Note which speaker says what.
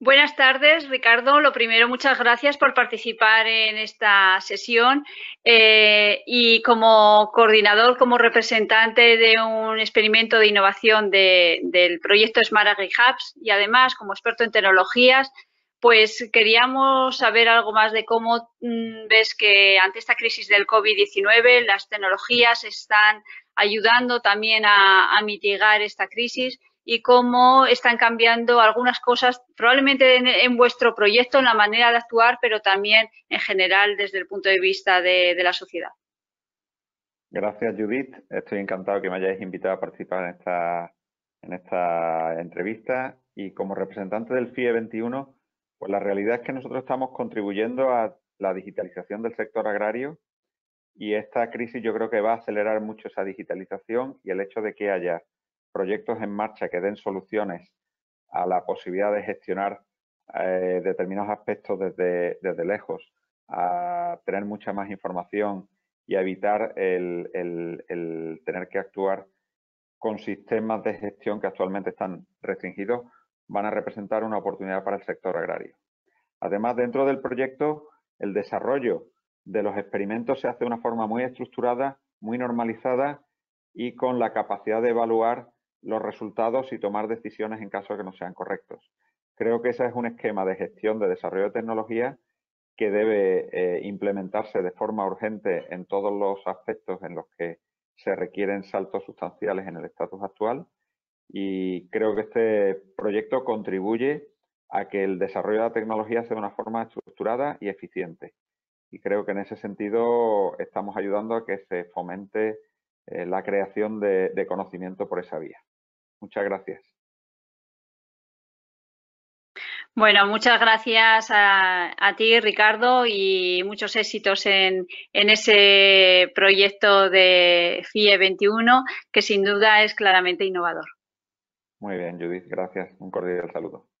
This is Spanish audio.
Speaker 1: Buenas tardes, Ricardo. Lo primero, muchas gracias por participar en esta sesión. Eh, y como coordinador, como representante de un experimento de innovación del proyecto Smart Agri Hubs y además como experto en tecnologías, pues queríamos saber algo más de cómo mm, ves que ante esta crisis del COVID-19 las tecnologías están ayudando también a mitigar esta crisis y cómo están cambiando algunas cosas, probablemente en, vuestro proyecto, en la manera de actuar, pero también en general desde el punto de vista de, la sociedad.
Speaker 2: Gracias, Judith. Estoy encantado que me hayáis invitado a participar en esta, en esta entrevista. Y como representante del FIE 21, pues la realidad es que nosotros estamos contribuyendo a la digitalización del sector agrario y esta crisis yo creo que va a acelerar mucho esa digitalización y el hecho de que haya proyectos en marcha que den soluciones a la posibilidad de gestionar eh, determinados aspectos desde, desde, lejos, a tener mucha más información y a evitar el, el, el tener que actuar con sistemas de gestión que actualmente están restringidos, van a representar una oportunidad para el sector agrario. Además, dentro del proyecto, el desarrollo de los experimentos se hace de una forma muy estructurada, muy normalizada y con la capacidad de evaluar los resultados y tomar decisiones en caso de que no sean correctos. Creo que ese es un esquema de gestión de desarrollo de tecnología que debe eh, implementarse de forma urgente en todos los aspectos en los que se requieren saltos sustanciales en el estatus actual y creo que este proyecto contribuye a que el desarrollo de la tecnología sea de una forma estructurada y eficiente. Y creo que en ese sentido estamos ayudando a que se fomente eh, la creación de, conocimiento por esa vía. Muchas gracias.
Speaker 1: Bueno, muchas gracias a, ti, Ricardo, y muchos éxitos en, en, ese proyecto de FIE 21, que sin duda es claramente innovador.
Speaker 2: Muy bien, Judith, gracias. Un cordial saludo.